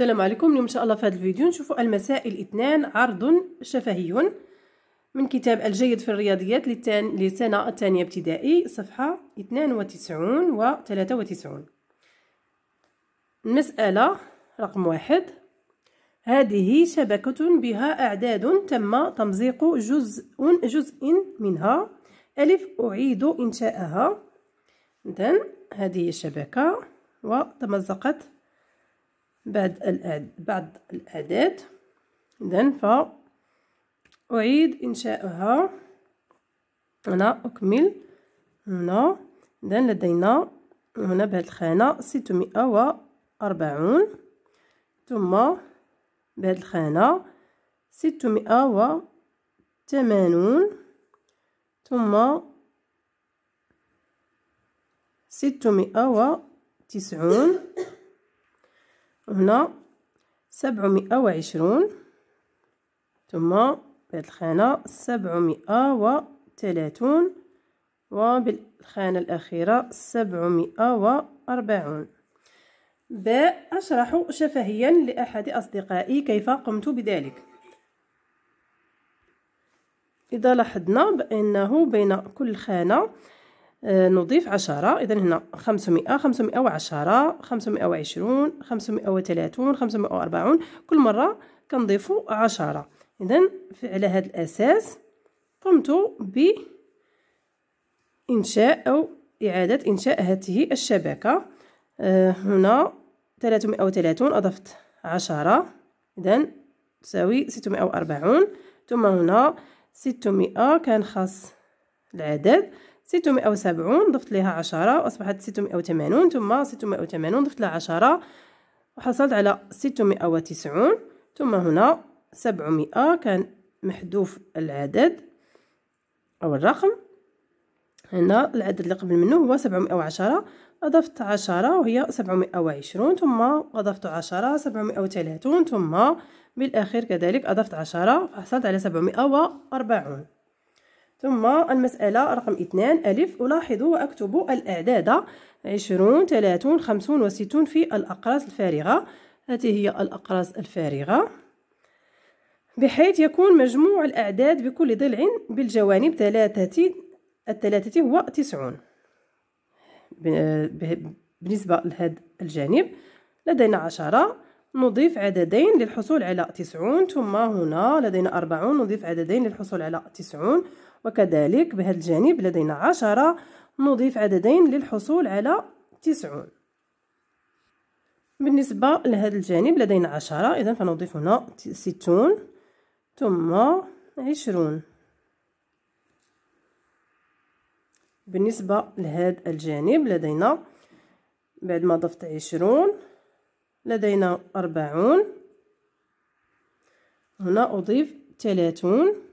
السلام عليكم اليوم ان شاء الله في هذا الفيديو نشوفوا المسائل اثنان عرض شفهي من كتاب الجيد في الرياضيات للسنة الثانية ابتدائي صفحة 92 و 93 المسألة رقم واحد هذه شبكة بها أعداد تم تمزيق جزء جزء منها ألف أعيد إنشاءها إذن هذه الشبكة وتمزقت بعد بعض الأعداد إذن فأعيد إنشاؤها أنا أكمل هنا إذن لدينا هنا بهاد الخانة ستمائة وأربعون ثم بهاد الخانة ستمائة وثمانون ثم ستمائة وتسعون هنا سبعمائة وعشرون ثم بهاد الخانة سبعمائة وثلاثون وبالخانة الأخيرة سبعمائة وأربعون باء أشرح شفهيا لأحد أصدقائي كيف قمت بذلك إذا لاحظنا بأنه بين كل خانة آه، نضيف عشرة إذا هنا خمسمائة خمسمائة وعشرة خمسمائة وعشرون خمسمائة وثلاثون خمسمائة وأربعون كل مرة كنضيفو عشرة إذا على هذا الأساس قمت بإنشاء أو إعادة إنشاء هذه الشبكة آه، هنا ثلاثمائة وثلاثون أضفت عشرة إذا تساوي ستمائة وأربعون ثم هنا ستمائة كان خاص العدد 670 ضفت لها عشرة أصبحت 680 ثم 680 ضفت لها عشرة وحصلت على 690 ثم هنا 700 كان محذوف العدد أو الرقم هنا العدد اللي قبل منه هو 710 أضفت عشرة وهي 720 ثم أضفت عشرة 730 ثم بالأخير كذلك أضفت عشرة فحصلت على 740 ثم المسألة رقم اثنان ألف ألاحظ وأكتب الأعداد عشرون ثلاثون خمسون وستون في الأقراص الفارغة هذه هي الأقراص الفارغة بحيث يكون مجموع الأعداد بكل ضلع بالجوانب ثلاثة الثلاثة هو تسعون بالنسبة لهذا الجانب لدينا عشرة نضيف عددين للحصول على تسعون ثم هنا لدينا أربعون نضيف عددين للحصول على تسعون وكذلك بهذا الجانب لدينا عشرة نضيف عددين للحصول على تسعون بالنسبة لهذا الجانب لدينا عشرة إذا فنضيف هنا ستون ثم عشرون بالنسبة لهذا الجانب لدينا بعد ما ضفت عشرون لدينا أربعون هنا أضيف ثلاثون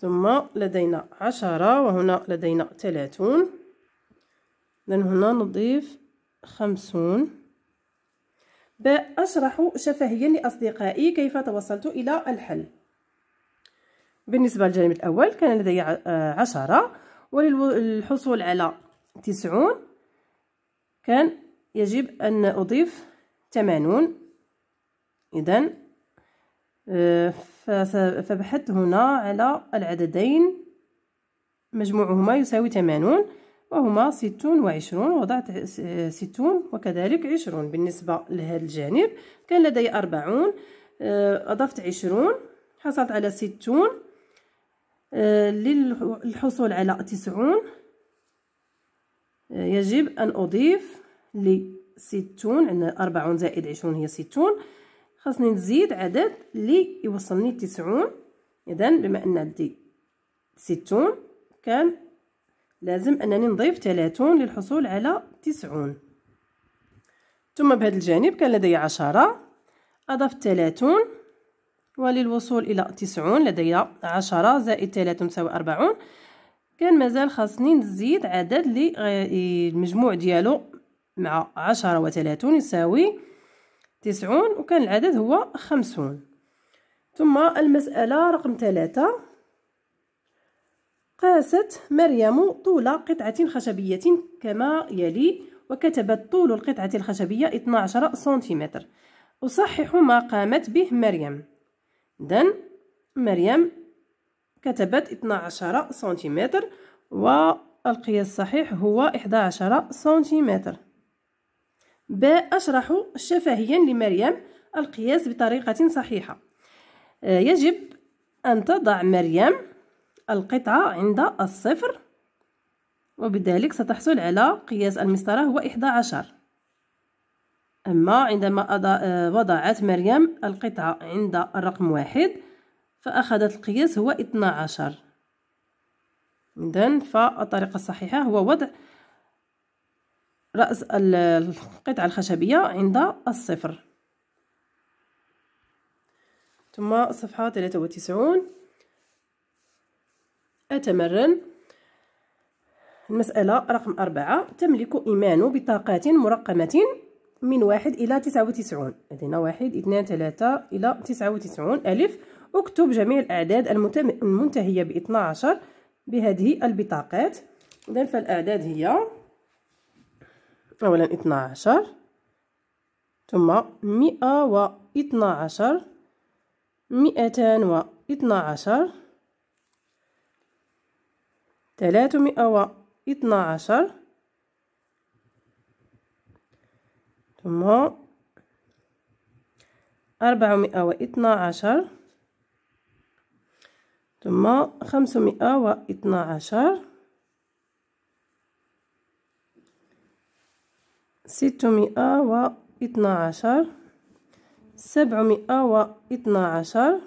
ثم لدينا عشرة وهنا لدينا ثلاثون إذن هنا نضيف خمسون بأشرح شفهيا لأصدقائي كيف توصلت إلى الحل بالنسبة للجانب الأول كان لدي آه، عشرة وللحصول على تسعون كان يجب أن أضيف ثمانون إذن فبحثت هنا على العددين مجموعهما يساوي 80 وهما ستون وعشرون وضعت ستون وكذلك عشرون بالنسبة لهذا الجانب كان لدي أربعون آه، أضفت عشرون حصلت على ستون آه، للحصول على تسعون آه، يجب أن أضيف لستون عندنا أربعون زائد عشرون هي ستون خاصني نزيد عدد لي يوصلني تسعون اذا بما ان عندي ستون كان لازم انني نضيف تلاتون للحصول على تسعون ثم بهذا الجانب كان لدي عشرة اضفت تلاتون وللوصول الى تسعون لدي عشرة زائد تلاتون تساوي أربعون كان مازال خاصني نزيد عدد اللي المجموع ديالو مع عشرة وتلاتون يساوي تسعون وكان العدد هو خمسون ثم المسألة رقم ثلاثة قاست مريم طول قطعة خشبية كما يلي وكتبت طول القطعة الخشبية 12 سنتيمتر أصحح ما قامت به مريم إذن مريم كتبت 12 سنتيمتر والقياس الصحيح هو 11 سنتيمتر ب أشرح شفهيا لمريم القياس بطريقة صحيحة آه، يجب أن تضع مريم القطعة عند الصفر وبذلك ستحصل على قياس المسطرة هو 11 عشر أما عندما آه، وضعت مريم القطعة عند الرقم واحد فأخذت القياس هو 12 إذن فالطريقة الصحيحة هو وضع رأس القطعة الخشبية عند الصفر ثم صفحة 93 أتمرن المسألة رقم أربعة تملك إيمان بطاقات مرقمة من واحد إلى تسعة وتسعون لدينا واحد اثنان ثلاثة إلى تسعة وتسعون ألف اكتب جميع الأعداد المنتهية باثنى عشر بهذه البطاقات إذن فالأعداد هي أولا اثنى عشر ثم مئة واثنى عشر مئتان واثنى عشر ثلاثمائة واثنى عشر ثم أربعمائة واثنى عشر ثم خمسمائة واثنى عشر ستمائة واثنى عشر سبعمائة واثنى عشر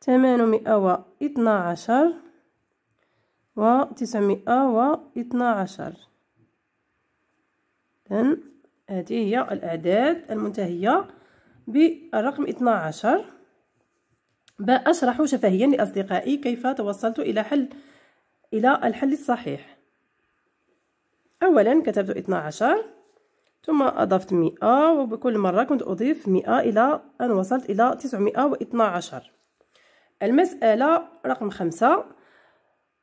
ثمانمائة واثنى عشر وتسعمائة واثنى عشر إذن هذه هي الأعداد المنتهية بالرقم عشر بأشرح شفهيا لأصدقائي كيف توصلت إلى حل إلى الحل الصحيح أولا كتبت 12 ثم أضفت 100 وبكل مرة كنت أضيف 100 إلى أن وصلت إلى 912 المسألة رقم خمسة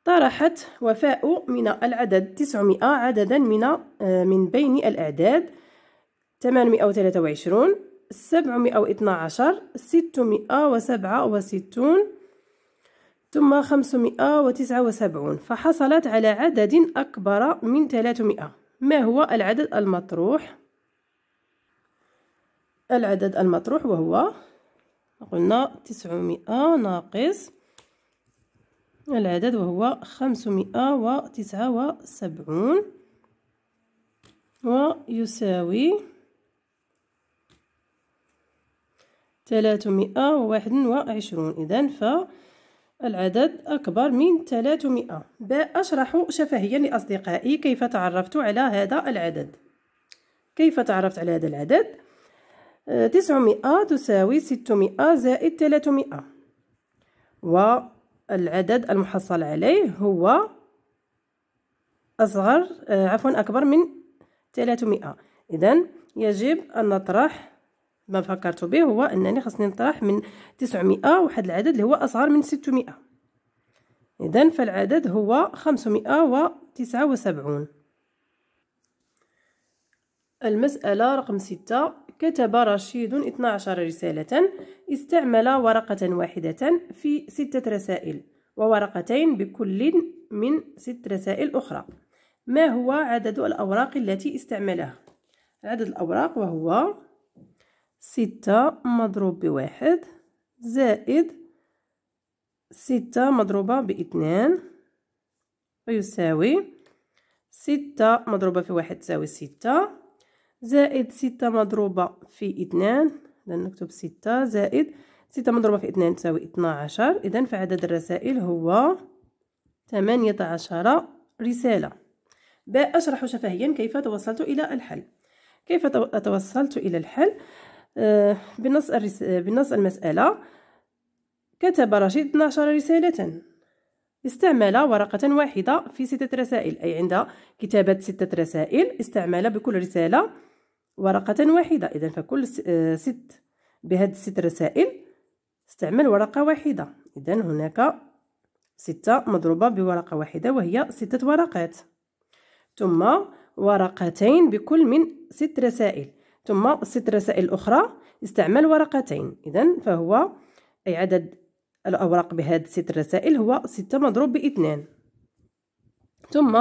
طرحت وفاء من العدد 900 عددا من آه، من بين الأعداد 823 712 667 ثم 579 فحصلت على عدد أكبر من 300 ما هو العدد المطروح؟ العدد المطروح وهو قلنا 900 ناقص العدد وهو 579 ويساوي 321 إذن ف العدد أكبر من 300 باء أشرح شفهيا لأصدقائي كيف تعرفت على هذا العدد كيف تعرفت على هذا العدد؟ 900 آه، تساوي 600 زائد 300 والعدد المحصل عليه هو أصغر آه، عفوا أكبر من 300 إذا يجب أن نطرح ما فكرت به هو انني خصني نطرح من 900 واحد العدد اللي هو اصغر من 600 اذا فالعدد هو 579 المسألة رقم 6 كتب رشيد 12 رسالة استعمل ورقة واحدة في ستة رسائل وورقتين بكل من ست رسائل أخرى ما هو عدد الأوراق التي استعملها؟ عدد الأوراق وهو ستة مضروب بواحد زائد ستة مضروبة باثنان فيساوي ستة مضروبة في واحد تساوي ستة زائد ستة مضروبة في اثنان إذا نكتب ستة زائد ستة مضروبة في اثنان تساوي اثنا عشر إذا فعدد الرسائل هو ثمانية عشر رسالة باء أشرح شفهيا كيف توصلت إلى الحل كيف توصلت إلى الحل آه، بنص, الرس... آه، بنص المسألة كتب رشيد 12 رسالة استعمل ورقة واحدة في ستة رسائل أي عند كتابة ستة رسائل استعمل بكل رسالة ورقة واحدة إذا فكل آه، ست بهذه الست رسائل استعمل ورقة واحدة إذا هناك ستة مضروبة بورقة واحدة وهي ستة ورقات ثم ورقتين بكل من ست رسائل ثم ست رسائل أخرى استعمل ورقتين إذا فهو أي عدد الأوراق بهذه ست رسائل هو ستة مضروب باثنان ثم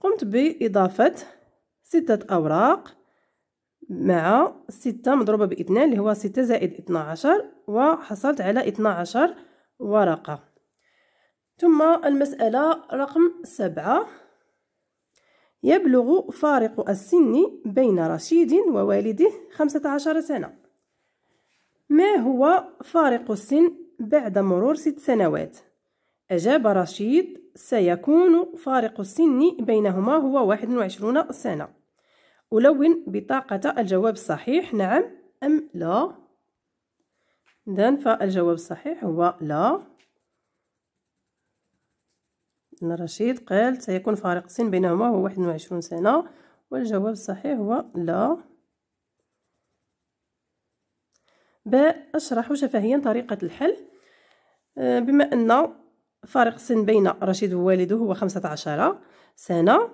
قمت بإضافة ستة أوراق مع ستة مضروبة باثنان اللي هو ستة زائد اثنى عشر وحصلت على اثنى عشر ورقة ثم المسألة رقم سبعة يبلغ فارق السن بين رشيد ووالده 15 سنة ما هو فارق السن بعد مرور ست سنوات؟ أجاب رشيد سيكون فارق السن بينهما هو 21 سنة ألون بطاقة الجواب الصحيح نعم أم لا؟ إذن فالجواب الصحيح هو لا أن رشيد قال سيكون فارق السن بينهما هو واحد وعشرون سنة والجواب الصحيح هو لا باء أشرح شفهيا طريقة الحل آه، بما أن فارق السن بين رشيد ووالده هو خمسة عشر سنة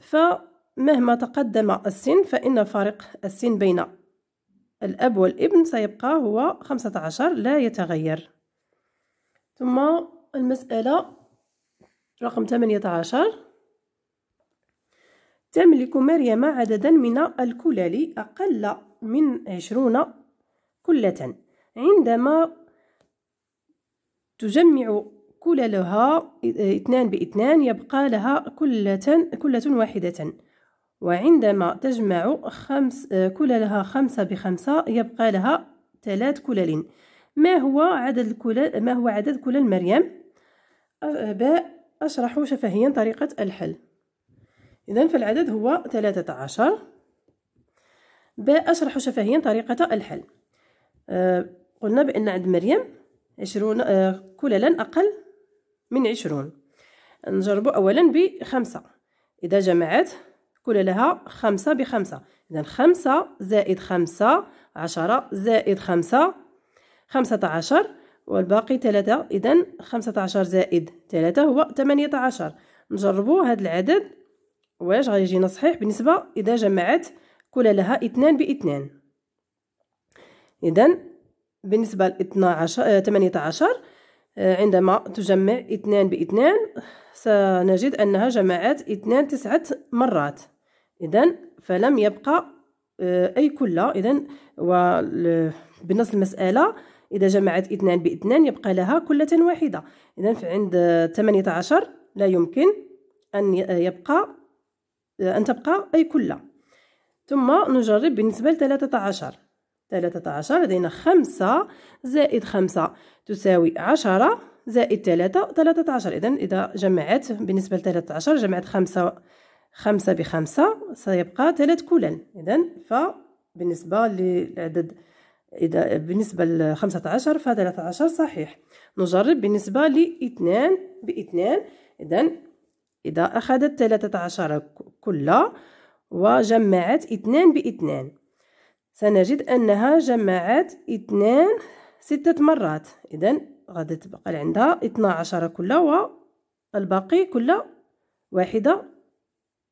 فمهما تقدم السن فإن فارق السن بين الأب والابن سيبقى هو خمسة عشر لا يتغير ثم المسألة رقم 18 تملك مريم عددا من الكلل أقل من عشرون كلة عندما تجمع كللها اثنان باثنان يبقى لها كلة, كلة واحدة وعندما تجمع خمس كللها خمسة بخمسة يبقى لها ثلاث كلل ما هو عدد الكلل ما هو عدد كلل مريم باء أشرح شفهيا طريقة الحل إذا فالعدد هو 13 ب أشرح شفهيا طريقة الحل آه، قلنا بأن عند مريم عشرون كل آه، كللا أقل من عشرون نجرب أولا بخمسة إذا جمعت كللها خمسة بخمسة إذا خمسة زائد خمسة عشرة زائد خمسة خمسة عشر والباقي ثلاثة إذا خمسة عشر زائد ثلاثة هو ثمانية عشر نجربوا هذا العدد واش غيجينا صحيح بالنسبة إذا جمعت كل لها اثنان باثنان إذا بالنسبة لاثنى آه، عشر ثمانية عشر عندما تجمع اثنان باثنان سنجد أنها جمعت اثنان تسعة مرات إذا فلم يبقى آه، أي كلة إذا وبالنص المسألة إذا جمعت اثنان باثنان يبقى لها كلة واحدة إذا فعند عشر لا يمكن أن يبقى أن تبقى أي كلة ثم نجرب بالنسبة لثلاثة عشر ثلاثة عشر لدينا خمسة زائد خمسة تساوي عشرة زائد ثلاثة ثلاثة عشر إذا إذا جمعت بالنسبة لثلاثة عشر جمعت خمسة خمسة بخمسة سيبقى ثلاث كلل إذا فبالنسبة للعدد إذا بالنسبة ل 15 فتلاتة عشر صحيح نجرب بالنسبة لاثنان باثنان إذا إذا أخذت ثلاثة عشر كلها وجمعت اثنان باثنان سنجد أنها جمعت اثنان ستة مرات إذا غادي تبقى عندها اثنا عشر كلها والباقي كلها واحدة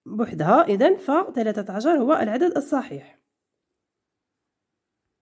بوحدها إذا فثلاثة عشر هو العدد الصحيح